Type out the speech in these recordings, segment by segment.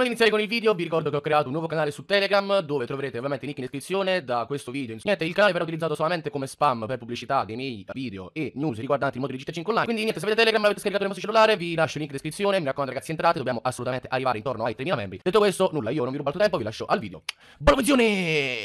Prima di iniziare con il video vi ricordo che ho creato un nuovo canale su Telegram dove troverete ovviamente link in descrizione da questo video. Niente, il canale verrà utilizzato solamente come spam per pubblicità dei miei video e news riguardanti il mondo di GTA 5 online. Quindi niente, se avete Telegram l'avete scaricato nel vostro cellulare, vi lascio il link in descrizione. Mi raccomando ragazzi entrate, dobbiamo assolutamente arrivare intorno ai 3000 membri. Detto questo, nulla, io non vi rubo altro tempo, vi lascio al video. Buona visione!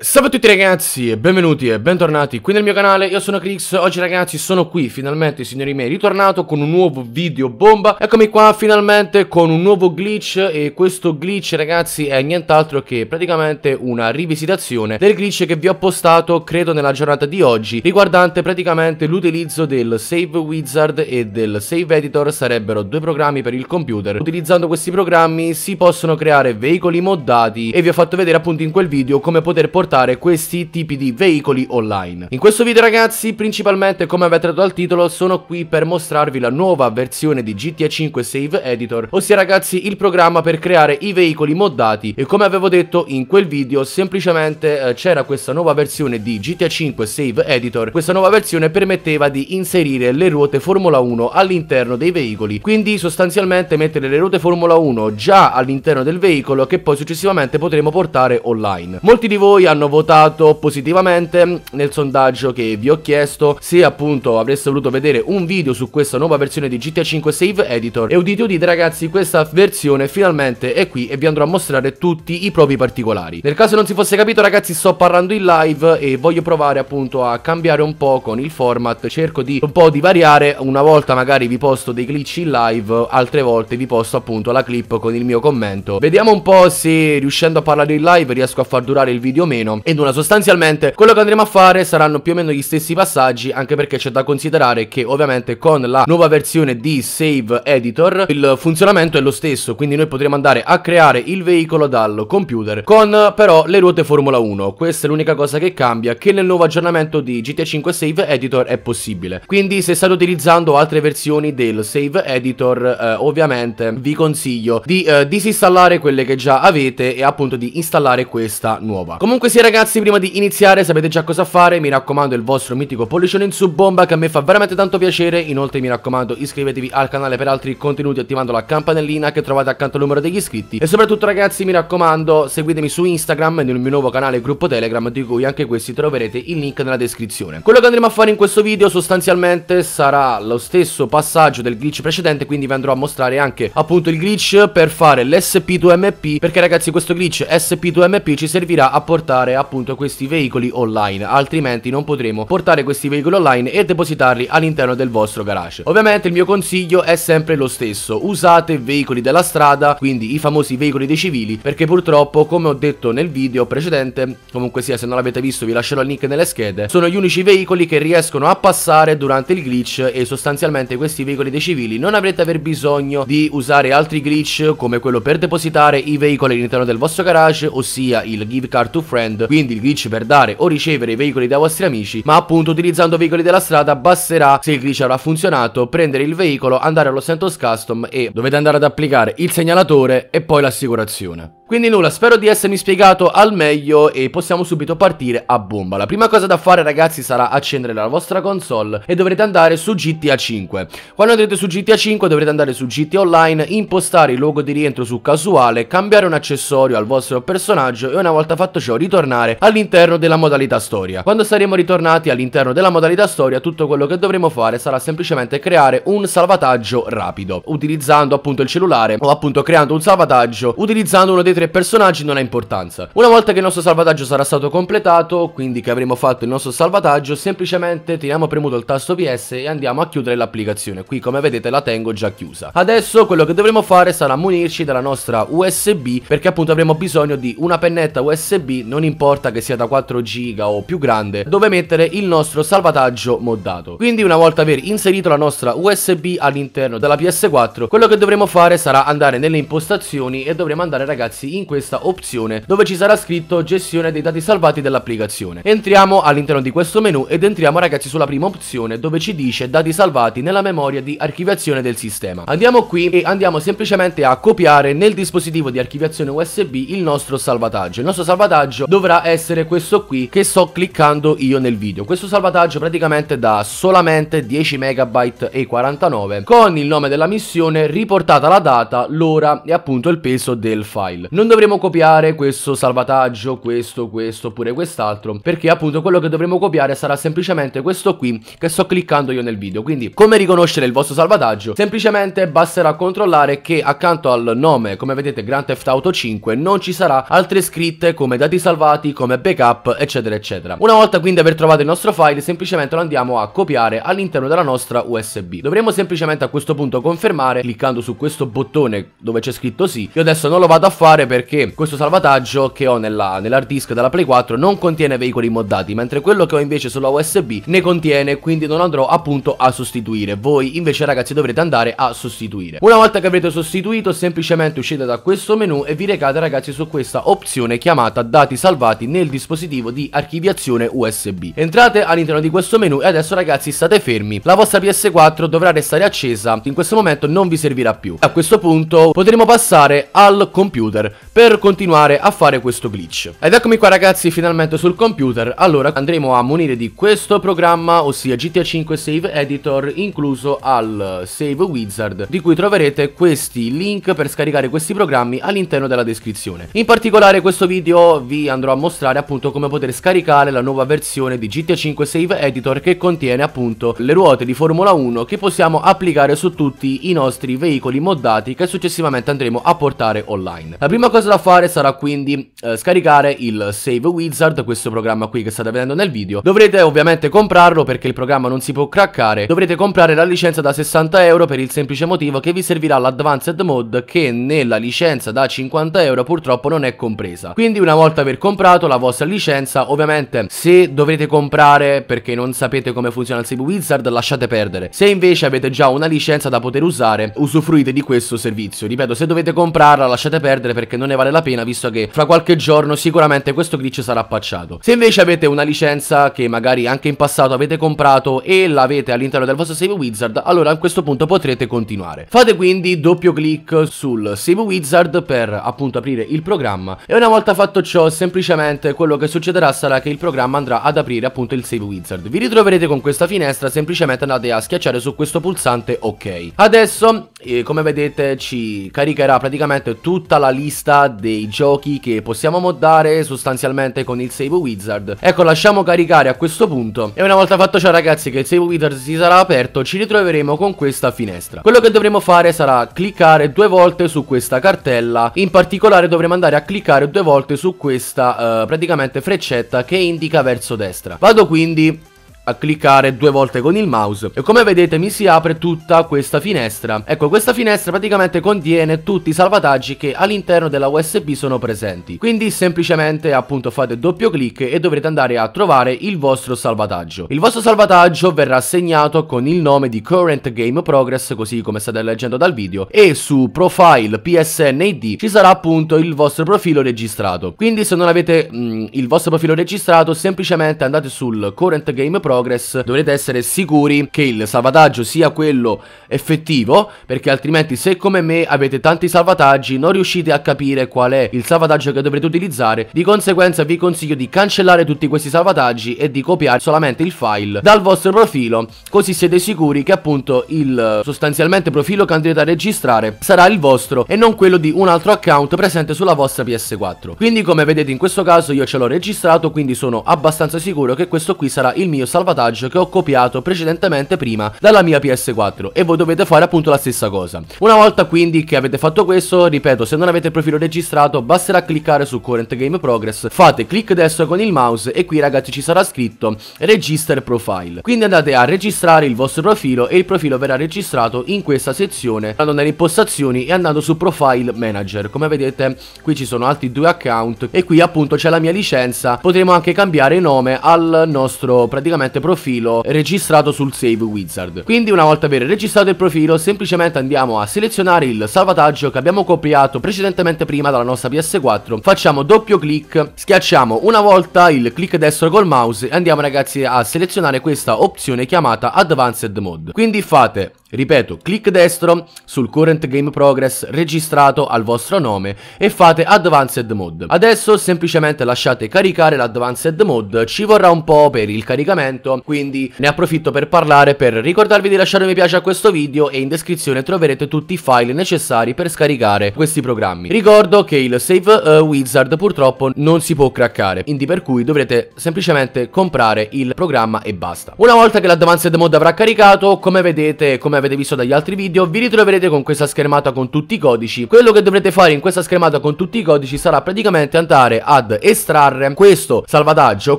Salve a tutti ragazzi e benvenuti e bentornati qui nel mio canale, io sono Crix, oggi ragazzi sono qui finalmente signori miei ritornato con un nuovo video bomba Eccomi qua finalmente con un nuovo glitch e questo glitch ragazzi è nient'altro che praticamente una rivisitazione del glitch che vi ho postato credo nella giornata di oggi Riguardante praticamente l'utilizzo del Save Wizard e del Save Editor sarebbero due programmi per il computer Utilizzando questi programmi si possono creare veicoli moddati e vi ho fatto vedere appunto in quel video come poter portare portare questi tipi di veicoli online. In questo video ragazzi, principalmente come avete detto dal titolo, sono qui per mostrarvi la nuova versione di GTA 5 Save Editor, ossia ragazzi il programma per creare i veicoli moddati e come avevo detto in quel video semplicemente eh, c'era questa nuova versione di GTA 5 Save Editor, questa nuova versione permetteva di inserire le ruote Formula 1 all'interno dei veicoli, quindi sostanzialmente mettere le ruote Formula 1 già all'interno del veicolo che poi successivamente potremo portare online. Molti di voi hanno hanno votato positivamente nel sondaggio che vi ho chiesto se appunto avreste voluto vedere un video su questa nuova versione di GTA 5 Save Editor e udite udite ragazzi questa versione finalmente è qui e vi andrò a mostrare tutti i propri particolari nel caso non si fosse capito ragazzi sto parlando in live e voglio provare appunto a cambiare un po' con il format cerco di un po' di variare una volta magari vi posto dei glitch in live altre volte vi posto appunto la clip con il mio commento vediamo un po' se riuscendo a parlare in live riesco a far durare il video meno meno ed una sostanzialmente quello che andremo a fare saranno più o meno gli stessi passaggi anche perché c'è da considerare che ovviamente con la nuova versione di Save Editor il funzionamento è lo stesso quindi noi potremo andare a creare il veicolo dal computer con però le ruote Formula 1 questa è l'unica cosa che cambia che nel nuovo aggiornamento di GTA 5 Save Editor è possibile quindi se state utilizzando altre versioni del Save Editor eh, ovviamente vi consiglio di eh, disinstallare quelle che già avete e appunto di installare questa nuova comunque se così ragazzi, prima di iniziare sapete già cosa fare, mi raccomando il vostro mitico pollicione in su bomba che a me fa veramente tanto piacere, inoltre mi raccomando iscrivetevi al canale per altri contenuti attivando la campanellina che trovate accanto al numero degli iscritti e soprattutto ragazzi mi raccomando seguitemi su Instagram nel mio nuovo canale gruppo Telegram di cui anche questi troverete il link nella descrizione. Quello che andremo a fare in questo video sostanzialmente sarà lo stesso passaggio del glitch precedente quindi vi andrò a mostrare anche appunto il glitch per fare l'SP2MP perché ragazzi questo glitch SP2MP ci servirà a portare acquistare appunto questi veicoli online, altrimenti non potremo portare questi veicoli online e depositarli all'interno del vostro garage. Ovviamente il mio consiglio è sempre lo stesso, usate veicoli della strada, quindi i famosi veicoli dei civili, perché purtroppo come ho detto nel video precedente, comunque sia se non l'avete visto vi lascerò il link nelle schede, sono gli unici veicoli che riescono a passare durante il glitch e sostanzialmente questi veicoli dei civili non avrete aver bisogno di usare altri glitch come quello per depositare i veicoli all'interno del vostro garage, ossia il give car to friend brand, quindi il glitch per dare o ricevere i veicoli dai vostri amici, ma appunto utilizzando veicoli della strada basterà, se il glitch avrà funzionato, prendere il veicolo, andare allo Santos Custom e dovete andare ad applicare il segnalatore e poi l'assicurazione. Quindi nulla, spero di essermi spiegato al meglio e possiamo subito partire a bomba. La prima cosa da fare ragazzi sarà accendere la vostra console e dovrete andare su GTA 5. Quando andrete su GTA 5 dovrete andare su GTA Online, impostare il logo di rientro su casuale, cambiare un accessorio al vostro personaggio e una volta fatto ciò ritornare ritornare all'interno della modalità storia. Quando saremo ritornati all'interno della modalità storia, tutto quello che dovremo fare sarà semplicemente creare un salvataggio rapido, utilizzando appunto il cellulare o appunto creando un salvataggio, utilizzando uno dei tre personaggi non ha importanza. Una volta che il nostro salvataggio sarà stato completato, quindi che avremo fatto il nostro salvataggio, semplicemente teniamo premuto il tasto PS e andiamo a chiudere l'applicazione. Qui come vedete la tengo già chiusa. Adesso quello che dovremo fare sarà munirci della nostra USB perché appunto avremo bisogno di una pennetta USB non in importa che sia da 4 giga o più grande, dove mettere il nostro salvataggio moddato. Quindi una volta aver inserito la nostra USB all'interno della PS4, quello che dovremo fare sarà andare nelle impostazioni e dovremo andare ragazzi in questa opzione dove ci sarà scritto gestione dei dati salvati dell'applicazione. Entriamo all'interno di questo menu ed entriamo ragazzi sulla prima opzione dove ci dice dati salvati nella memoria di archiviazione del sistema. Andiamo qui e andiamo semplicemente a copiare nel dispositivo di archiviazione USB il nostro salvataggio. Il nostro salvataggio dove dovrà essere questo qui che sto cliccando io nel video. Questo salvataggio praticamente da solamente 10 megabyte e 49 con il nome della missione riportata la data, l'ora e appunto il peso del file. Non dovremo copiare questo salvataggio, questo, questo oppure quest'altro perché appunto quello che dovremo copiare sarà semplicemente questo qui che sto cliccando io nel video. Quindi come riconoscere il vostro salvataggio? Semplicemente basterà controllare che accanto al nome come vedete Grand Theft Auto 5 non ci sarà altre scritte come dati salvati salvati come backup eccetera eccetera. Una volta quindi aver trovato il nostro file semplicemente lo andiamo a copiare all'interno della nostra USB. Dovremo semplicemente a questo punto confermare cliccando su questo bottone dove c'è scritto sì. Io adesso non lo vado a fare perché questo salvataggio che ho nell'hard disk della Play 4 non contiene veicoli moddati mentre quello che ho invece sulla USB ne contiene quindi non andrò appunto a sostituire. Voi invece ragazzi dovrete andare a sostituire. Una volta che avrete sostituito semplicemente uscite da questo menu e vi recate ragazzi su questa opzione chiamata dati salvati salvati nel dispositivo di archiviazione USB. Entrate all'interno di questo menu e adesso ragazzi state fermi. La vostra PS4 dovrà restare accesa, in questo momento non vi servirà più. A questo punto potremo passare al computer per continuare a fare questo glitch. Ed eccomi qua ragazzi finalmente sul computer. Allora andremo a munire di questo programma, ossia GTA 5 Save Editor incluso al Save Wizard, di cui troverete questi link per scaricare questi programmi all'interno della descrizione. In particolare questo video vi andrò andrò a mostrare appunto come poter scaricare la nuova versione di GTA 5 Save Editor che contiene appunto le ruote di Formula 1 che possiamo applicare su tutti i nostri veicoli moddati che successivamente andremo a portare online. La prima cosa da fare sarà quindi eh, scaricare il Save Wizard, questo programma qui che state vedendo nel video. Dovrete ovviamente comprarlo perché il programma non si può craccare, dovrete comprare la licenza da 60 euro per il semplice motivo che vi servirà l'Advanced Mod che nella licenza da 50 euro purtroppo non è compresa. Quindi una volta aver comprato comprato la vostra licenza ovviamente se dovete comprare perché non sapete come funziona il Save Wizard lasciate perdere se invece avete già una licenza da poter usare usufruite di questo servizio ripeto se dovete comprarla lasciate perdere perché non ne vale la pena visto che fra qualche giorno sicuramente questo glitch sarà pacciato. se invece avete una licenza che magari anche in passato avete comprato e l'avete all'interno del vostro Save Wizard allora a questo punto potrete continuare fate quindi doppio clic sul Save Wizard per appunto aprire il programma e una volta fatto ciò semplicemente semplicemente quello che succederà sarà che il programma andrà ad aprire appunto il Save Wizard. Vi ritroverete con questa finestra, semplicemente andate a schiacciare su questo pulsante ok. Adesso, eh, come vedete, ci caricherà praticamente tutta la lista dei giochi che possiamo moddare sostanzialmente con il Save Wizard. Ecco, lasciamo caricare a questo punto e una volta fatto ciò ragazzi che il Save Wizard si sarà aperto, ci ritroveremo con questa finestra. Quello che dovremo fare sarà cliccare due volte su questa cartella, in particolare dovremo andare a cliccare due volte su questa questa eh, praticamente freccetta che indica verso destra. Vado quindi a cliccare due volte con il mouse e come vedete mi si apre tutta questa finestra. Ecco questa finestra praticamente contiene tutti i salvataggi che all'interno della USB sono presenti. Quindi semplicemente appunto fate doppio clic e dovrete andare a trovare il vostro salvataggio. Il vostro salvataggio verrà segnato con il nome di Current Game Progress così come state leggendo dal video e su Profile PSN ID ci sarà appunto il vostro profilo registrato. Quindi se non avete mh, mm, il vostro profilo registrato semplicemente andate sul Current Game Progress progress dovrete essere sicuri che il salvataggio sia quello effettivo perché altrimenti se come me avete tanti salvataggi non riuscite a capire qual è il salvataggio che dovrete utilizzare di conseguenza vi consiglio di cancellare tutti questi salvataggi e di copiare solamente il file dal vostro profilo così siete sicuri che appunto il sostanzialmente profilo che andrete a registrare sarà il vostro e non quello di un altro account presente sulla vostra PS4 quindi come vedete in questo caso io ce l'ho registrato quindi sono abbastanza sicuro che questo qui sarà il mio salvataggio salvataggio che ho copiato precedentemente prima dalla mia PS4 e voi dovete fare appunto la stessa cosa. Una volta quindi che avete fatto questo, ripeto, se non avete il profilo registrato basterà cliccare su Current Game Progress, fate clic destro con il mouse e qui ragazzi ci sarà scritto Register Profile. Quindi andate a registrare il vostro profilo e il profilo verrà registrato in questa sezione andando nelle impostazioni e andando su Profile Manager. Come vedete qui ci sono altri due account e qui appunto c'è la mia licenza, potremo anche cambiare nome al nostro praticamente profilo registrato sul Save Wizard. Quindi una volta aver registrato il profilo semplicemente andiamo a selezionare il salvataggio che abbiamo copiato precedentemente prima dalla nostra PS4, facciamo doppio clic, schiacciamo una volta il clic destro col mouse e andiamo ragazzi a selezionare questa opzione chiamata Advanced Mode. Quindi fate Ripeto, clic destro sul current game progress registrato al vostro nome e fate advanced mode. Adesso semplicemente lasciate caricare l'advanced mode, ci vorrà un po' per il caricamento, quindi ne approfitto per parlare per ricordarvi di lasciare un mi piace a questo video e in descrizione troverete tutti i file necessari per scaricare questi programmi. Ricordo che il Save uh, Wizard purtroppo non si può craccare, quindi per cui dovrete semplicemente comprare il programma e basta. Una volta che l'advanced mode avrà caricato, come vedete, come avete visto dagli altri video, vi ritroverete con questa schermata con tutti i codici. Quello che dovrete fare in questa schermata con tutti i codici sarà praticamente andare ad estrarre questo salvataggio,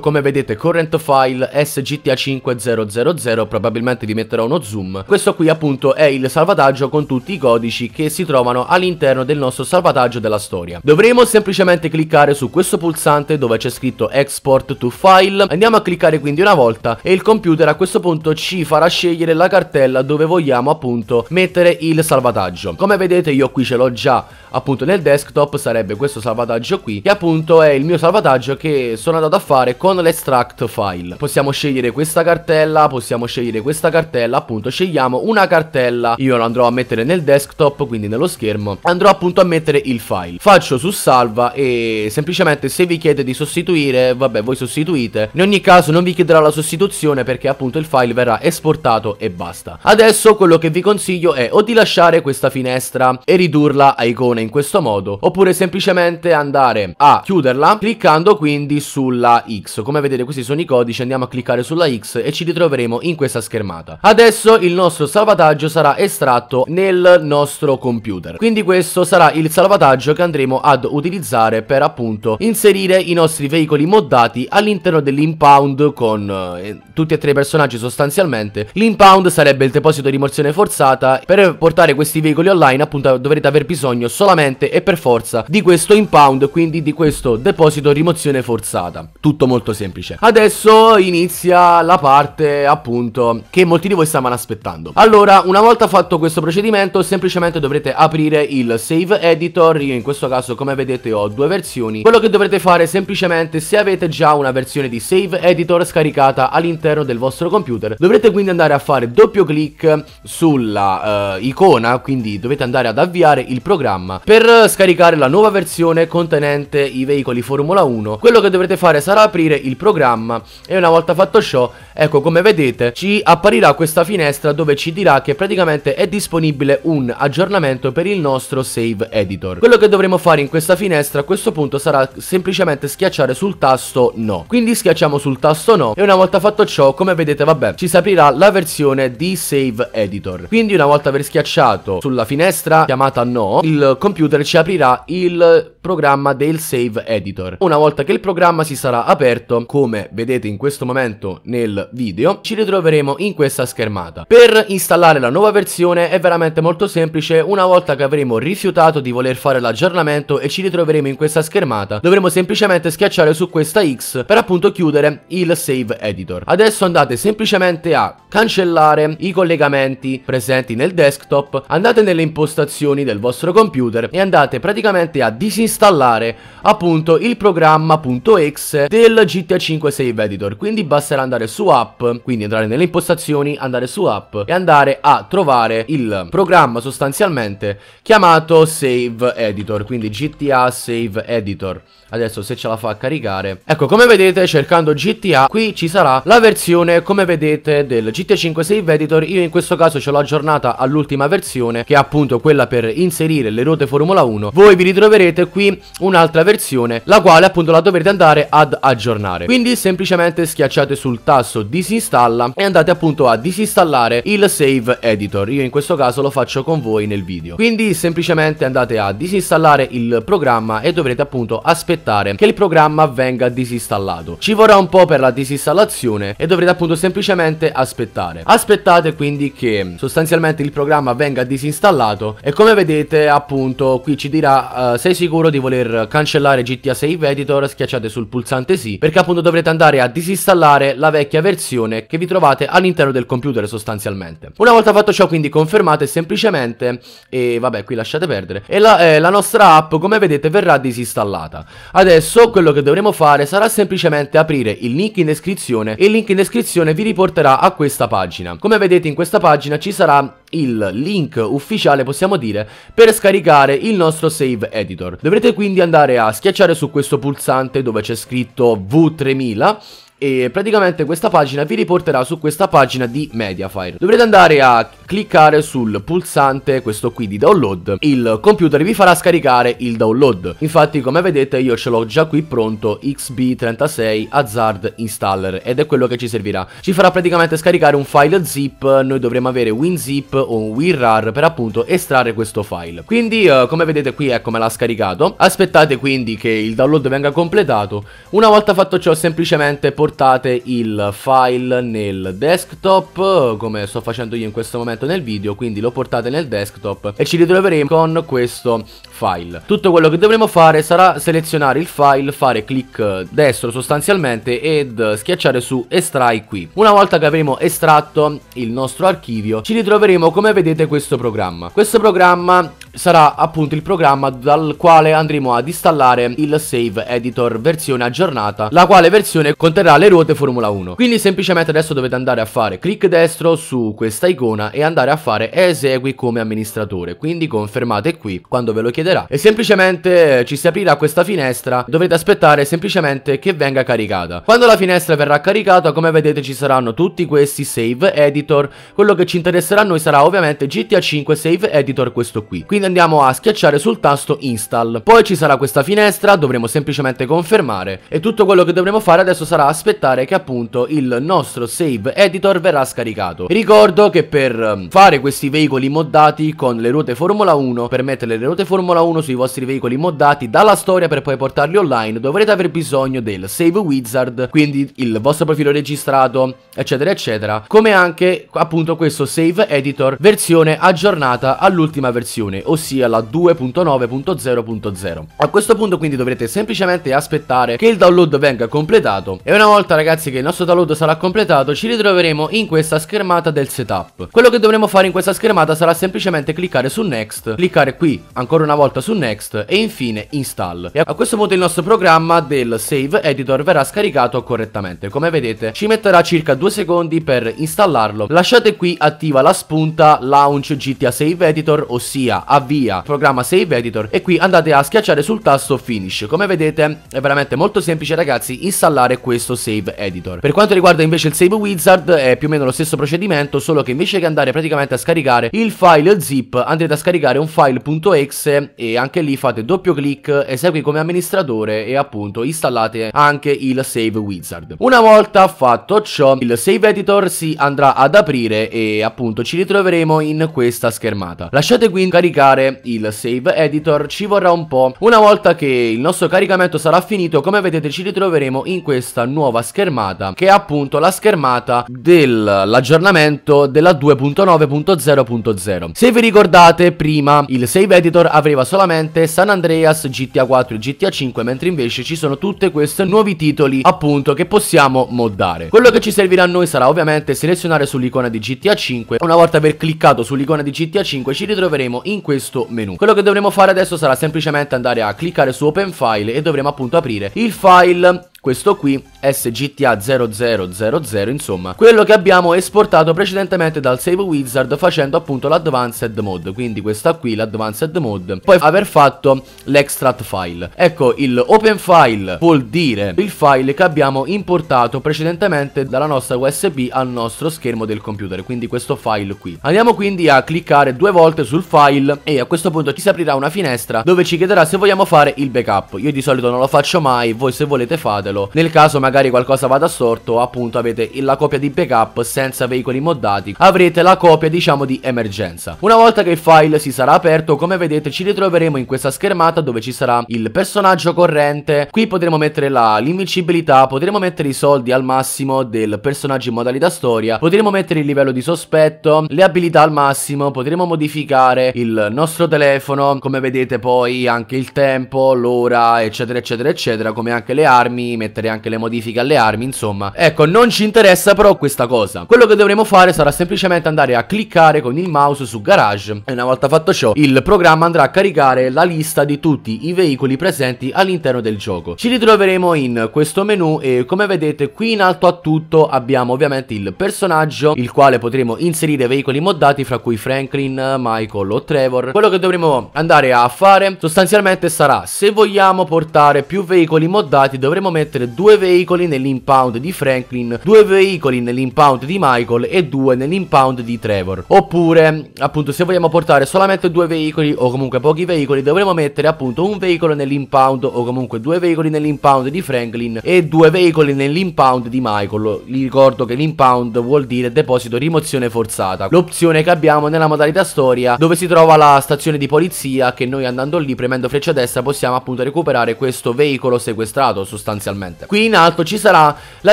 come vedete current file sgta5000, probabilmente vi metterò uno zoom. Questo qui appunto è il salvataggio con tutti i codici che si trovano all'interno del nostro salvataggio della storia. Dovremo semplicemente cliccare su questo pulsante dove c'è scritto export to file, andiamo a cliccare quindi una volta e il computer a questo punto ci farà scegliere la cartella dove vogliamo vogliamo appunto mettere il salvataggio come vedete io qui ce l'ho già appunto nel desktop sarebbe questo salvataggio qui che appunto è il mio salvataggio che sono andato a fare con l'extract file possiamo scegliere questa cartella possiamo scegliere questa cartella appunto scegliamo una cartella io lo andrò a mettere nel desktop quindi nello schermo andrò appunto a mettere il file faccio su salva e semplicemente se vi chiede di sostituire vabbè voi sostituite in ogni caso non vi chiederà la sostituzione perché appunto il file verrà esportato e basta adesso quello che vi consiglio è o di lasciare questa finestra e ridurla a icona in questo modo, oppure semplicemente andare a chiuderla cliccando quindi sulla X. Come vedete questi sono i codici, andiamo a cliccare sulla X e ci ritroveremo in questa schermata. Adesso il nostro salvataggio sarà estratto nel nostro computer. Quindi questo sarà il salvataggio che andremo ad utilizzare per appunto inserire i nostri veicoli moddati all'interno dell'impound con eh, tutti e tre i personaggi sostanzialmente. L'impound sarebbe il deposito di conversione forzata per portare questi veicoli online appunto dovrete aver bisogno solamente e per forza di questo impound quindi di questo deposito rimozione forzata tutto molto semplice adesso inizia la parte appunto che molti di voi stavano aspettando allora una volta fatto questo procedimento semplicemente dovrete aprire il save editor io in questo caso come vedete ho due versioni quello che dovrete fare semplicemente se avete già una versione di save editor scaricata all'interno del vostro computer dovrete quindi andare a fare doppio clic sulla uh, icona, quindi dovete andare ad avviare il programma per scaricare la nuova versione contenente i veicoli Formula 1. Quello che dovrete fare sarà aprire il programma e una volta fatto ciò, ecco come vedete, ci apparirà questa finestra dove ci dirà che praticamente è disponibile un aggiornamento per il nostro save editor. Quello che dovremo fare in questa finestra a questo punto sarà semplicemente schiacciare sul tasto no. Quindi schiacciamo sul tasto no e una volta fatto ciò, come vedete, vabbè, ci si aprirà la versione di save editor editor. Quindi una volta aver schiacciato sulla finestra chiamata no, il computer ci aprirà il programma del save editor. Una volta che il programma si sarà aperto, come vedete in questo momento nel video, ci ritroveremo in questa schermata. Per installare la nuova versione è veramente molto semplice, una volta che avremo rifiutato di voler fare l'aggiornamento e ci ritroveremo in questa schermata, dovremo semplicemente schiacciare su questa X per appunto chiudere il save editor. Adesso andate semplicemente a cancellare i collegamenti componenti presenti nel desktop, andate nelle impostazioni del vostro computer e andate praticamente a disinstallare appunto il programma.exe del GTA 5 Save Editor. Quindi basterà andare su app, quindi entrare nelle impostazioni, andare su app e andare a trovare il programma sostanzialmente chiamato Save Editor, quindi GTA Save Editor. Adesso se ce la fa a caricare. Ecco, come vedete cercando GTA qui ci sarà la versione come vedete del GTA 5 Save Editor. Io in questo caso caso ce l'ho aggiornata all'ultima versione che è appunto quella per inserire le ruote Formula 1 voi vi ritroverete qui un'altra versione la quale appunto la dovrete andare ad aggiornare quindi semplicemente schiacciate sul tasto disinstalla e andate appunto a disinstallare il save editor io in questo caso lo faccio con voi nel video quindi semplicemente andate a disinstallare il programma e dovrete appunto aspettare che il programma venga disinstallato ci vorrà un po' per la disinstallazione e dovrete appunto semplicemente aspettare aspettate quindi che che sostanzialmente il programma venga disinstallato e come vedete appunto qui ci dirà uh, sei sicuro di voler cancellare GTA 6 Editor schiacciate sul pulsante sì perché appunto dovrete andare a disinstallare la vecchia versione che vi trovate all'interno del computer sostanzialmente una volta fatto ciò quindi confermate semplicemente e vabbè qui lasciate perdere e la, eh, la nostra app come vedete verrà disinstallata adesso quello che dovremo fare sarà semplicemente aprire il link in descrizione e il link in descrizione vi riporterà a questa pagina come vedete in questa pagina pagina ci sarà il link ufficiale possiamo dire per scaricare il nostro save editor dovrete quindi andare a schiacciare su questo pulsante dove c'è scritto V3000 e praticamente questa pagina vi riporterà su questa pagina di Mediafire dovrete andare a cliccare sul pulsante, questo qui di download, il computer vi farà scaricare il download. Infatti come vedete io ce l'ho già qui pronto XB36 Hazard Installer ed è quello che ci servirà. Ci farà praticamente scaricare un file zip, noi dovremo avere WinZip o un WinRAR per appunto estrarre questo file. Quindi eh, come vedete qui è come l'ha scaricato, aspettate quindi che il download venga completato. Una volta fatto ciò semplicemente portate il file nel desktop eh, come sto facendo io in questo momento scelto nel video quindi lo portate nel desktop e ci ritroveremo con questo file tutto quello che dovremo fare sarà selezionare il file fare clic destro sostanzialmente ed schiacciare su estrai qui una volta che avremo estratto il nostro archivio ci ritroveremo come vedete questo programma questo programma sarà appunto il programma dal quale andremo ad installare il Save Editor versione aggiornata, la quale versione conterrà le ruote Formula 1. Quindi semplicemente adesso dovete andare a fare clic destro su questa icona e andare a fare esegui come amministratore, quindi confermate qui quando ve lo chiederà e semplicemente eh, ci si aprirà questa finestra, dovete aspettare semplicemente che venga caricata. Quando la finestra verrà caricata come vedete ci saranno tutti questi Save Editor, quello che ci interesserà a noi sarà ovviamente GTA 5 Save Editor questo qui. Quindi andiamo a schiacciare sul tasto install. Poi ci sarà questa finestra, dovremo semplicemente confermare e tutto quello che dovremo fare adesso sarà aspettare che appunto il nostro save editor verrà scaricato. Ricordo che per ehm, fare questi veicoli moddati con le ruote Formula 1, per mettere le ruote Formula 1 sui vostri veicoli moddati dalla storia per poi portarli online, dovrete aver bisogno del save wizard, quindi il vostro profilo registrato, eccetera eccetera, come anche appunto questo save editor versione aggiornata all'ultima versione, ossia la 2.9.0.0. A questo punto quindi dovrete semplicemente aspettare che il download venga completato e una volta ragazzi che il nostro download sarà completato ci ritroveremo in questa schermata del setup. Quello che dovremo fare in questa schermata sarà semplicemente cliccare su next, cliccare qui ancora una volta su next e infine install. E a questo punto il nostro programma del save editor verrà scaricato correttamente. Come vedete ci metterà circa due secondi per installarlo. Lasciate qui attiva la spunta launch GTA save editor ossia avete avvia, programma save editor e qui andate a schiacciare sul tasto finish. Come vedete è veramente molto semplice ragazzi installare questo save editor. Per quanto riguarda invece il save wizard è più o meno lo stesso procedimento solo che invece che andare praticamente a scaricare il file zip andrete a scaricare un file.exe e anche lì fate doppio clic, esegui come amministratore e appunto installate anche il save wizard. Una volta fatto ciò il save editor si andrà ad aprire e appunto ci ritroveremo in questa schermata. Lasciate qui caricare caricare il save editor ci vorrà un po'. Una volta che il nostro caricamento sarà finito, come vedete ci ritroveremo in questa nuova schermata, che è appunto la schermata dell'aggiornamento della 2.9.0.0. Se vi ricordate, prima il save editor aveva solamente San Andreas, GTA 4 e GTA 5, mentre invece ci sono tutte queste nuovi titoli, appunto, che possiamo moddare. Quello che ci servirà a noi sarà ovviamente selezionare sull'icona di GTA 5, una volta aver cliccato sull'icona di GTA 5 ci ritroveremo in questo questo menu Quello che dovremo fare adesso sarà semplicemente andare a cliccare su open file e dovremo appunto aprire il file questo qui, SGTA 0000, insomma, quello che abbiamo esportato precedentemente dal Save Wizard facendo appunto l'Advanced Mode, quindi questa qui, l'Advanced Mode, poi aver fatto l'extract file. Ecco, il open file vuol dire il file che abbiamo importato precedentemente dalla nostra USB al nostro schermo del computer, quindi questo file qui. Andiamo quindi a cliccare due volte sul file e a questo punto ci si aprirà una finestra dove ci chiederà se vogliamo fare il backup. Io di solito non lo faccio mai, voi se volete fate compratelo. Nel caso magari qualcosa vada storto, appunto avete la copia di backup senza veicoli moddati, avrete la copia diciamo di emergenza. Una volta che il file si sarà aperto, come vedete ci ritroveremo in questa schermata dove ci sarà il personaggio corrente, qui potremo mettere l'invincibilità, potremo mettere i soldi al massimo del personaggio in modalità storia, potremo mettere il livello di sospetto, le abilità al massimo, potremo modificare il nostro telefono, come vedete poi anche il tempo, l'ora, eccetera, eccetera, eccetera, come anche le armi, mettere anche le modifiche alle armi, insomma. Ecco, non ci interessa però questa cosa. Quello che dovremo fare sarà semplicemente andare a cliccare con il mouse su Garage e una volta fatto ciò il programma andrà a caricare la lista di tutti i veicoli presenti all'interno del gioco. Ci ritroveremo in questo menu e come vedete qui in alto a tutto abbiamo ovviamente il personaggio il quale potremo inserire veicoli moddati fra cui Franklin, Michael o Trevor. Quello che dovremo andare a fare sostanzialmente sarà se vogliamo portare più veicoli moddati dovremo mettere intercettere due veicoli nell'impound di Franklin, due veicoli nell'impound di Michael e due nell'impound di Trevor. Oppure, appunto, se vogliamo portare solamente due veicoli o comunque pochi veicoli, dovremo mettere appunto un veicolo nell'impound o comunque due veicoli nell'impound di Franklin e due veicoli nell'impound di Michael. Vi ricordo che l'impound vuol dire deposito rimozione forzata, l'opzione che abbiamo nella modalità storia dove si trova la stazione di polizia che noi andando lì premendo freccia destra possiamo appunto recuperare questo veicolo sequestrato sostanzialmente finalmente. Qui in alto ci sarà la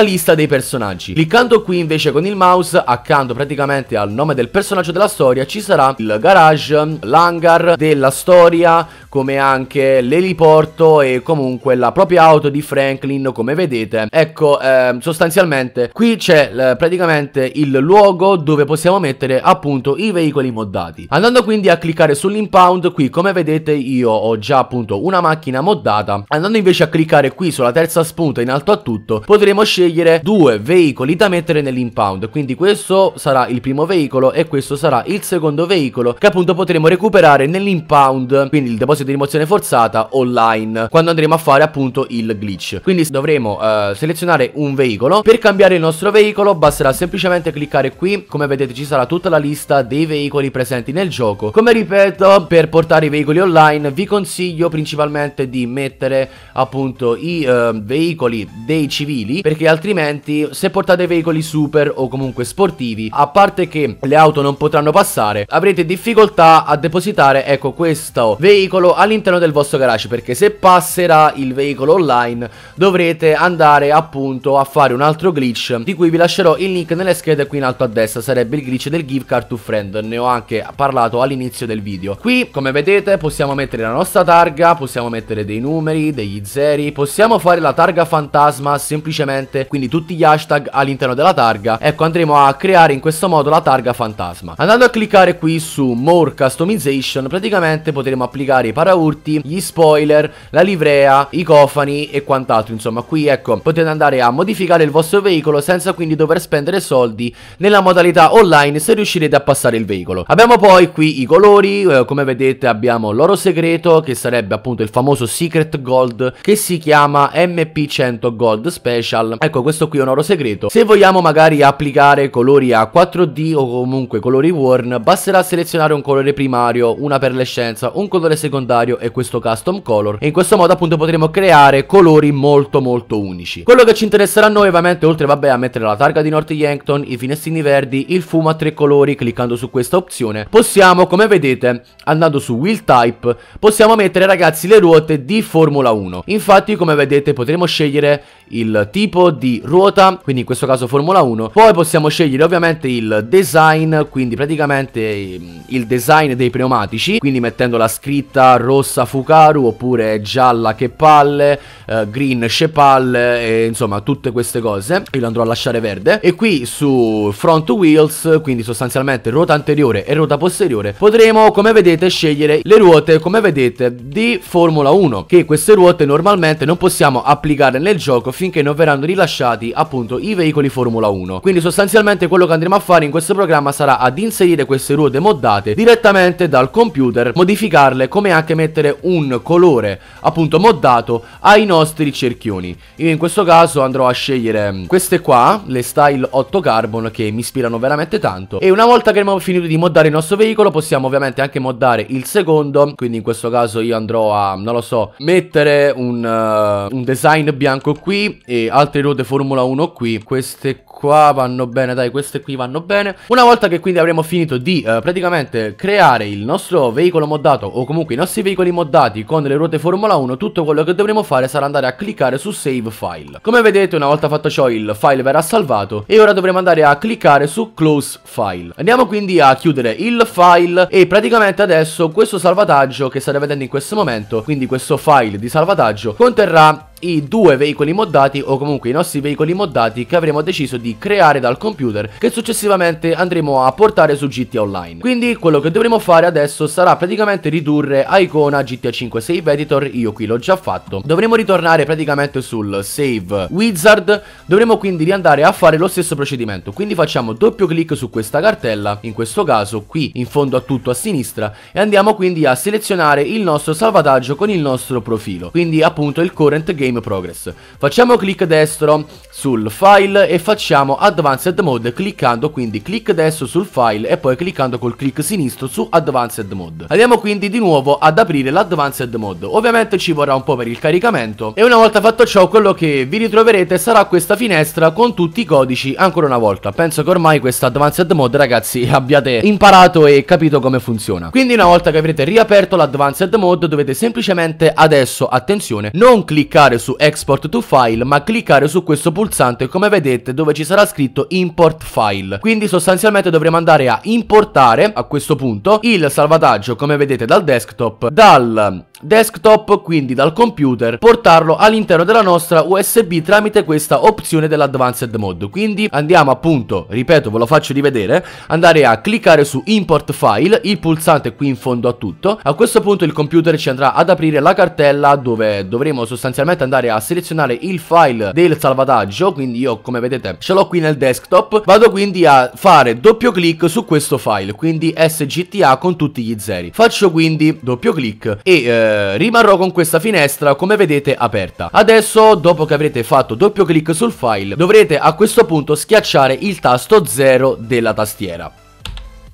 lista dei personaggi. Cliccando qui invece con il mouse, accanto praticamente al nome del personaggio della storia, ci sarà il garage, l'hangar della storia, come anche l'eliporto e comunque la propria auto di Franklin, come vedete. Ecco, eh, sostanzialmente qui c'è eh, praticamente il luogo dove possiamo mettere appunto i veicoli moddati. Andando quindi a cliccare sull'impound, qui come vedete io ho già appunto una macchina moddata. Andando invece a cliccare qui sulla terza spesa spunta in alto a tutto, potremo scegliere due veicoli da mettere nell'impound. Quindi questo sarà il primo veicolo e questo sarà il secondo veicolo che appunto potremo recuperare nell'impound, quindi il deposito di rimozione forzata online, quando andremo a fare appunto il glitch. Quindi dovremo eh, selezionare un veicolo. Per cambiare il nostro veicolo basterà semplicemente cliccare qui, come vedete ci sarà tutta la lista dei veicoli presenti nel gioco. Come ripeto, per portare i veicoli online vi consiglio principalmente di mettere appunto i eh, veicoli veicoli dei civili perché altrimenti se portate veicoli super o comunque sportivi a parte che le auto non potranno passare avrete difficoltà a depositare ecco questo veicolo all'interno del vostro garage perché se passerà il veicolo online dovrete andare appunto a fare un altro glitch di cui vi lascerò il link nelle schede qui in alto a destra sarebbe il glitch del give car to friend ne ho anche parlato all'inizio del video qui come vedete possiamo mettere la nostra targa possiamo mettere dei numeri degli zeri possiamo fare la targa targa fantasma semplicemente, quindi tutti gli hashtag all'interno della targa. Ecco, andremo a creare in questo modo la targa fantasma. Andando a cliccare qui su More Customization, praticamente potremo applicare i paraurti, gli spoiler, la livrea, i cofani e quant'altro. Insomma, qui ecco, potete andare a modificare il vostro veicolo senza quindi dover spendere soldi nella modalità online se riuscirete a passare il veicolo. Abbiamo poi qui i colori, eh, come vedete abbiamo l'oro segreto che sarebbe appunto il famoso Secret Gold che si chiama MP 100 gold special. Ecco questo qui è un oro segreto. Se vogliamo magari applicare colori a 4D o comunque colori worn basterà selezionare un colore primario, una perlescenza, un colore secondario e questo custom color e in questo modo appunto potremo creare colori molto molto unici. Quello che ci interesserà a noi ovviamente oltre vabbè a mettere la targa di North Yankton, i finestrini verdi, il fumo a tre colori cliccando su questa opzione possiamo come vedete andando su wheel type possiamo mettere ragazzi le ruote di Formula 1. Infatti come vedete potremo scegliere il tipo di ruota, quindi in questo caso Formula 1. Poi possiamo scegliere ovviamente il design, quindi praticamente mm, il design dei pneumatici, quindi mettendo la scritta rossa Fukaru oppure gialla che palle, eh, green che palle, e, insomma tutte queste cose. Io lo andrò a lasciare verde. E qui su front wheels, quindi sostanzialmente ruota anteriore e ruota posteriore, potremo come vedete scegliere le ruote come vedete di Formula 1, che queste ruote normalmente non possiamo applicare praticare nel gioco finché non verranno rilasciati appunto i veicoli Formula 1. Quindi sostanzialmente quello che andremo a fare in questo programma sarà ad inserire queste ruote moddate direttamente dal computer, modificarle come anche mettere un colore appunto moddato ai nostri cerchioni. Io in questo caso andrò a scegliere mm, queste qua, le style 8 carbon che mi ispirano veramente tanto e una volta che abbiamo finito di moddare il nostro veicolo possiamo ovviamente anche moddare il secondo, quindi in questo caso io andrò a, non lo so, mettere un, uh, un design bianco qui e altre ruote Formula 1 qui. Queste qua vanno bene, dai, queste qui vanno bene. Una volta che quindi avremo finito di eh, praticamente creare il nostro veicolo moddato o comunque i nostri veicoli moddati con le ruote Formula 1, tutto quello che dovremo fare sarà andare a cliccare su Save File. Come vedete, una volta fatto ciò, il file verrà salvato e ora dovremo andare a cliccare su Close File. Andiamo quindi a chiudere il file e praticamente adesso questo salvataggio che state vedendo in questo momento, quindi questo file di salvataggio, conterrà i due veicoli moddati o comunque i nostri veicoli moddati che avremo deciso di di creare dal computer che successivamente andremo a portare su GTA Online. Quindi quello che dovremo fare adesso sarà praticamente ridurre a icona GTA 5 Save Editor, io qui l'ho già fatto. Dovremo ritornare praticamente sul Save Wizard, dovremo quindi riandare a fare lo stesso procedimento. Quindi facciamo doppio clic su questa cartella, in questo caso qui in fondo a tutto a sinistra, e andiamo quindi a selezionare il nostro salvataggio con il nostro profilo, quindi appunto il Current Game Progress. Facciamo clic destro sul file e facciamo abbiamo Advanced Mode cliccando quindi clic destro sul file e poi cliccando col clic sinistro su Advanced Mode. Andiamo quindi di nuovo ad aprire l'Advanced Mode. Ovviamente ci vorrà un po' per il caricamento e una volta fatto ciò quello che vi ritroverete sarà questa finestra con tutti i codici ancora una volta. Penso che ormai questa Advanced Mode ragazzi abbiate imparato e capito come funziona. Quindi una volta che avrete riaperto l'Advanced Mode dovete semplicemente adesso, attenzione, non cliccare su Export to File ma cliccare su questo pulsante come vedete dove ci sarà scritto import file. Quindi sostanzialmente dovremo andare a importare a questo punto il salvataggio come vedete dal desktop dal desktop quindi dal computer portarlo all'interno della nostra USB tramite questa opzione dell'advanced mode quindi andiamo appunto ripeto ve lo faccio rivedere andare a cliccare su import file il pulsante qui in fondo a tutto a questo punto il computer ci andrà ad aprire la cartella dove dovremo sostanzialmente andare a selezionare il file del salvataggio quindi io come vedete ce l'ho l'ho qui nel desktop, vado quindi a fare doppio clic su questo file, quindi sgta con tutti gli zeri. Faccio quindi doppio clic e eh, rimarrò con questa finestra come vedete aperta. Adesso dopo che avrete fatto doppio clic sul file dovrete a questo punto schiacciare il tasto 0 della tastiera.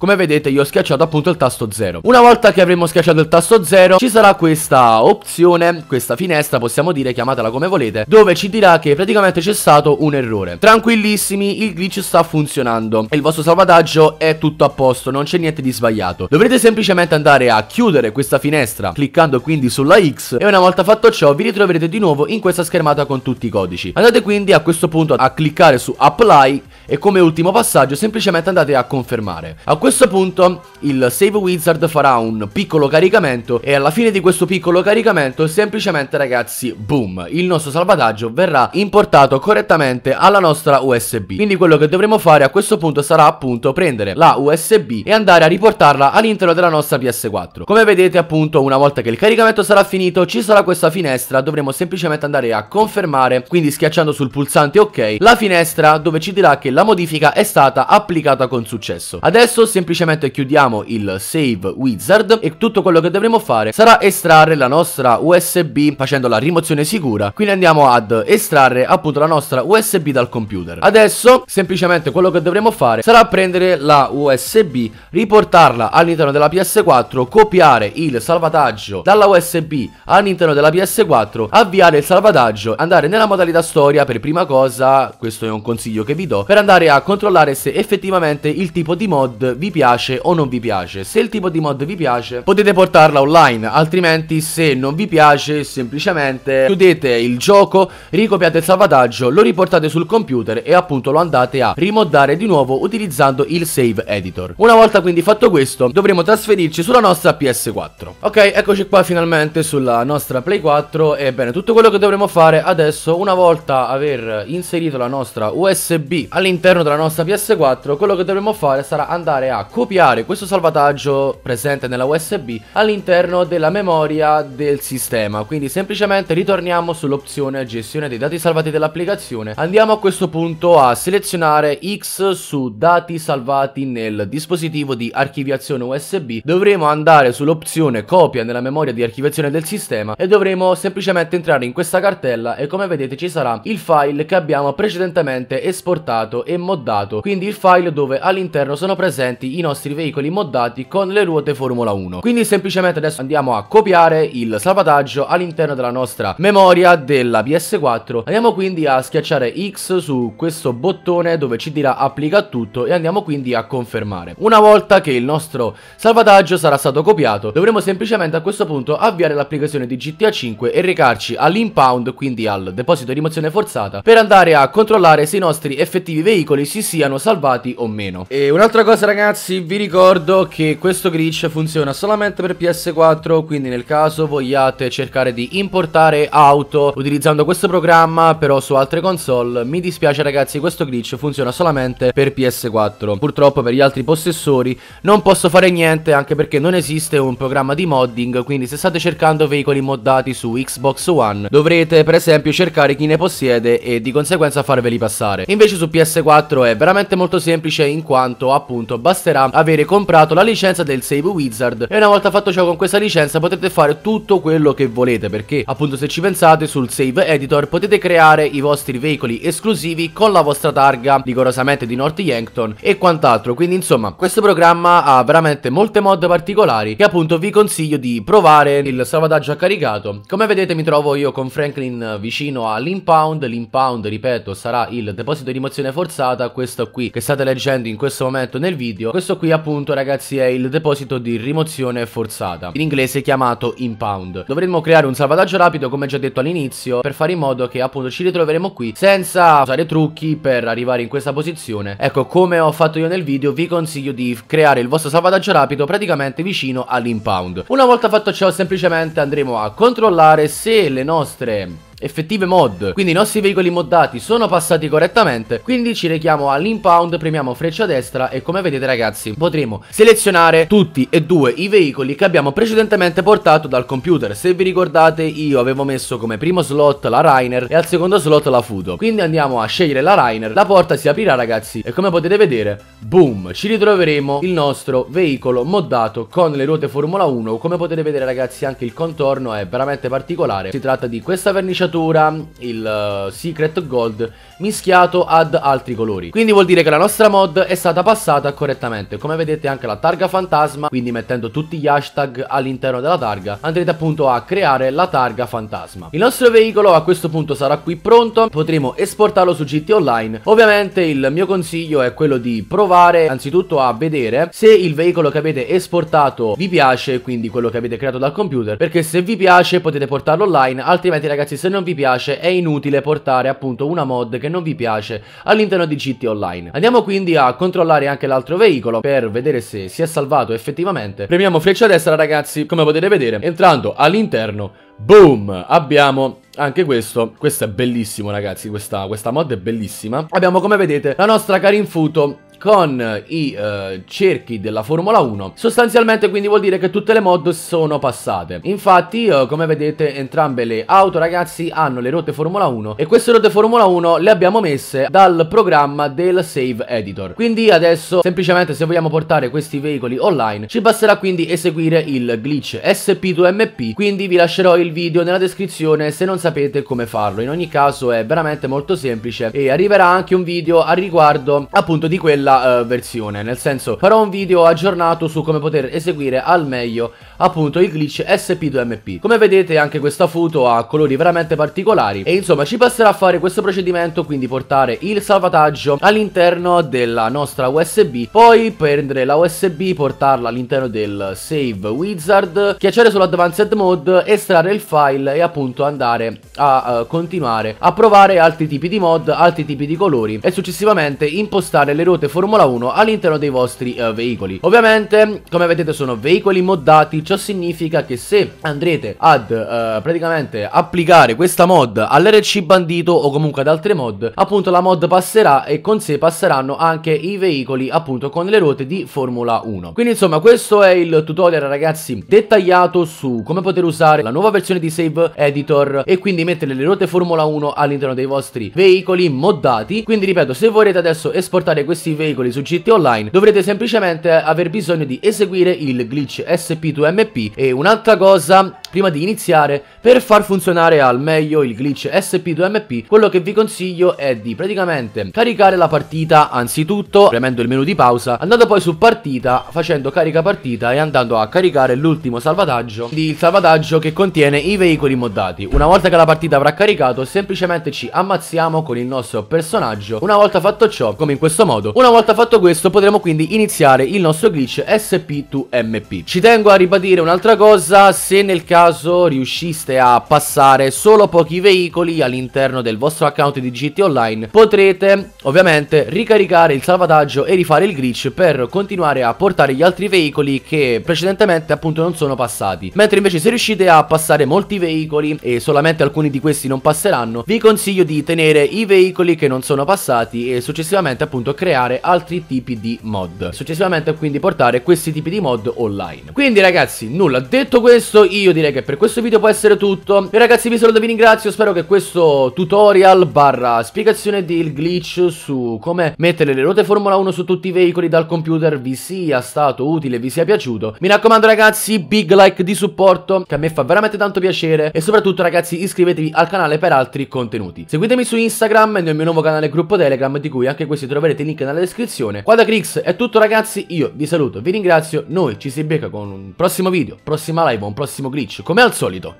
Come vedete io ho schiacciato appunto il tasto 0 Una volta che avremo schiacciato il tasto 0 Ci sarà questa opzione, questa finestra possiamo dire, chiamatela come volete Dove ci dirà che praticamente c'è stato un errore Tranquillissimi, il glitch sta funzionando E il vostro salvataggio è tutto a posto, non c'è niente di sbagliato Dovrete semplicemente andare a chiudere questa finestra Cliccando quindi sulla X E una volta fatto ciò vi ritroverete di nuovo in questa schermata con tutti i codici Andate quindi a questo punto a cliccare su Apply e come ultimo passaggio semplicemente andate a confermare. A questo punto il Save Wizard farà un piccolo caricamento e alla fine di questo piccolo caricamento semplicemente ragazzi boom il nostro salvataggio verrà importato correttamente alla nostra USB. Quindi quello che dovremo fare a questo punto sarà appunto prendere la USB e andare a riportarla all'interno della nostra PS4. Come vedete appunto una volta che il caricamento sarà finito ci sarà questa finestra dovremo semplicemente andare a confermare quindi schiacciando sul pulsante ok la finestra dove ci dirà che la modifica è stata applicata con successo. Adesso semplicemente chiudiamo il save wizard e tutto quello che dovremo fare sarà estrarre la nostra USB facendo la rimozione sicura. Quindi andiamo ad estrarre appunto la nostra USB dal computer. Adesso semplicemente quello che dovremo fare sarà prendere la USB, riportarla all'interno della PS4, copiare il salvataggio dalla USB all'interno della PS4, avviare il salvataggio, andare nella modalità storia per prima cosa, questo è un consiglio che vi do, per andare andare a controllare se effettivamente il tipo di mod vi piace o non vi piace. Se il tipo di mod vi piace potete portarla online, altrimenti se non vi piace semplicemente chiudete il gioco, ricopiate il salvataggio, lo riportate sul computer e appunto lo andate a rimoddare di nuovo utilizzando il save editor. Una volta quindi fatto questo dovremo trasferirci sulla nostra PS4. Ok, eccoci qua finalmente sulla nostra Play 4 Ebbene tutto quello che dovremo fare adesso una volta aver inserito la nostra USB all'interno all'interno della nostra PS4 quello che dovremo fare sarà andare a copiare questo salvataggio presente nella USB all'interno della memoria del sistema quindi semplicemente ritorniamo sull'opzione gestione dei dati salvati dell'applicazione andiamo a questo punto a selezionare X su dati salvati nel dispositivo di archiviazione USB dovremo andare sull'opzione copia nella memoria di archiviazione del sistema e dovremo semplicemente entrare in questa cartella e come vedete ci sarà il file che abbiamo precedentemente esportato e moddato, quindi il file dove all'interno sono presenti i nostri veicoli moddati con le ruote Formula 1. Quindi semplicemente adesso andiamo a copiare il salvataggio all'interno della nostra memoria della PS4. Andiamo quindi a schiacciare X su questo bottone dove ci dirà applica tutto e andiamo quindi a confermare. Una volta che il nostro salvataggio sarà stato copiato, dovremo semplicemente a questo punto avviare l'applicazione di GTA 5 e recarci all'impound, quindi al deposito di rimozione forzata, per andare a controllare se i nostri effettivi veicoli veicoli si siano salvati o meno. E un'altra cosa ragazzi, vi ricordo che questo glitch funziona solamente per PS4, quindi nel caso vogliate cercare di importare auto utilizzando questo programma, però su altre console, mi dispiace ragazzi, questo glitch funziona solamente per PS4. Purtroppo per gli altri possessori non posso fare niente anche perché non esiste un programma di modding, quindi se state cercando veicoli moddati su Xbox One, dovrete per esempio cercare chi ne possiede e di conseguenza farveli passare. Invece su PS4 4 è veramente molto semplice in quanto appunto basterà avere comprato la licenza del Save Wizard e una volta fatto ciò con questa licenza potete fare tutto quello che volete perché appunto se ci pensate sul Save Editor potete creare i vostri veicoli esclusivi con la vostra targa rigorosamente di North Yankton e quant'altro quindi insomma questo programma ha veramente molte mod particolari che appunto vi consiglio di provare il salvataggio a caricato come vedete mi trovo io con Franklin vicino all'impound l'impound ripeto sarà il deposito di rimozione forzata avanzata questo qui che state leggendo in questo momento nel video questo qui appunto ragazzi è il deposito di rimozione forzata in inglese chiamato impound dovremmo creare un salvataggio rapido come già detto all'inizio per fare in modo che appunto ci ritroveremo qui senza usare trucchi per arrivare in questa posizione ecco come ho fatto io nel video vi consiglio di creare il vostro salvataggio rapido praticamente vicino all'impound una volta fatto ciò semplicemente andremo a controllare se le nostre effettive mod. Quindi i nostri veicoli moddati sono passati correttamente, quindi ci rechiamo all'impound, premiamo freccia destra e come vedete ragazzi potremo selezionare tutti e due i veicoli che abbiamo precedentemente portato dal computer. Se vi ricordate io avevo messo come primo slot la Rainer e al secondo slot la Fudo. Quindi andiamo a scegliere la Rainer, la porta si aprirà ragazzi e come potete vedere, boom, ci ritroveremo il nostro veicolo moddato con le ruote Formula 1. Come potete vedere ragazzi anche il contorno è veramente particolare, si tratta di questa vernice schiacciatura il uh, Secret Gold mischiato ad altri colori. Quindi vuol dire che la nostra mod è stata passata correttamente. Come vedete anche la targa fantasma, quindi mettendo tutti gli hashtag all'interno della targa, andrete appunto a creare la targa fantasma. Il nostro veicolo a questo punto sarà qui pronto, potremo esportarlo su GT Online. Ovviamente il mio consiglio è quello di provare anzitutto a vedere se il veicolo che avete esportato vi piace, quindi quello che avete creato dal computer, perché se vi piace potete portarlo online, altrimenti ragazzi se non non vi piace è inutile portare appunto una mod che non vi piace all'interno di GT Online. Andiamo quindi a controllare anche l'altro veicolo per vedere se si è salvato effettivamente. Premiamo freccia destra ragazzi, come potete vedere, entrando all'interno, boom, abbiamo anche questo, questo è bellissimo ragazzi, questa, questa, mod è bellissima Abbiamo come vedete la nostra Karin Futo con i eh, cerchi della Formula 1. Sostanzialmente quindi vuol dire che tutte le mod sono passate. Infatti eh, come vedete entrambe le auto ragazzi hanno le rotte Formula 1 e queste rotte Formula 1 le abbiamo messe dal programma del Save Editor. Quindi adesso semplicemente se vogliamo portare questi veicoli online ci basterà quindi eseguire il glitch SP2MP quindi vi lascerò il video nella descrizione se non sapete come farlo. In ogni caso è veramente molto semplice e arriverà anche un video a riguardo appunto di quella uh, versione Nel senso farò un video aggiornato su come poter eseguire al meglio appunto i glitch SP2MP Come vedete anche questa foto ha colori veramente particolari E insomma ci basterà fare questo procedimento quindi portare il salvataggio all'interno della nostra USB Poi prendere la USB, portarla all'interno del Save Wizard Schiacciare sull'Advanced Mode, estrarre il file e appunto andare a uh, continuare a provare altri tipi di mod, altri tipi di colori E successivamente impostare le ruote Formula 1 all'interno dei vostri uh, veicoli. Ovviamente, come vedete, sono veicoli moddati, ciò significa che se andrete ad uh, praticamente applicare questa mod all'RC bandito o comunque ad altre mod, appunto la mod passerà e con sé passeranno anche i veicoli appunto con le ruote di Formula 1. Quindi insomma, questo è il tutorial ragazzi dettagliato su come poter usare la nuova versione di Save Editor e quindi mettere le ruote Formula 1 all'interno dei vostri veicoli moddati. Quindi ripeto, se vorrete adesso esportare questi veicoli veicoli su GT Online dovrete semplicemente aver bisogno di eseguire il glitch SP2MP e un'altra cosa prima di iniziare, per far funzionare al meglio il glitch SP2MP, quello che vi consiglio è di praticamente caricare la partita anzitutto premendo il menu di pausa, andando poi su partita, facendo carica partita e andando a caricare l'ultimo salvataggio, quindi il salvataggio che contiene i veicoli moddati. Una volta che la partita avrà caricato, semplicemente ci ammazziamo con il nostro personaggio. Una volta fatto ciò, come in questo modo, una volta fatto questo potremo quindi iniziare il nostro glitch SP2MP. Ci tengo a ribadire un'altra cosa, se nel caso caso riusciste a passare solo pochi veicoli all'interno del vostro account di GT Online potrete ovviamente ricaricare il salvataggio e rifare il glitch per continuare a portare gli altri veicoli che precedentemente appunto non sono passati mentre invece se riuscite a passare molti veicoli e solamente alcuni di questi non passeranno vi consiglio di tenere i veicoli che non sono passati e successivamente appunto creare altri tipi di mod successivamente quindi portare questi tipi di mod online quindi ragazzi nulla detto questo io direi che per questo video può essere tutto. E ragazzi vi saluto e vi ringrazio, spero che questo tutorial barra spiegazione del glitch su come mettere le ruote Formula 1 su tutti i veicoli dal computer vi sia stato utile, vi sia piaciuto. Mi raccomando ragazzi, big like di supporto che a me fa veramente tanto piacere e soprattutto ragazzi iscrivetevi al canale per altri contenuti. Seguitemi su Instagram nel mio nuovo canale gruppo Telegram di cui anche questi troverete il link nella descrizione. Qua da Crix è tutto ragazzi, io vi saluto, vi ringrazio, noi ci si becca con un prossimo video, prossima live, un prossimo glitch come al solito.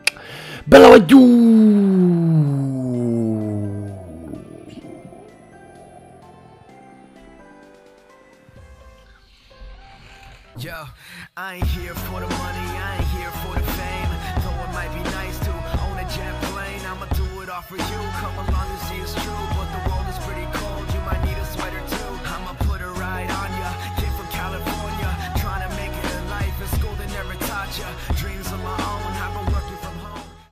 Bella vaggiù! Yo, I ain't here for the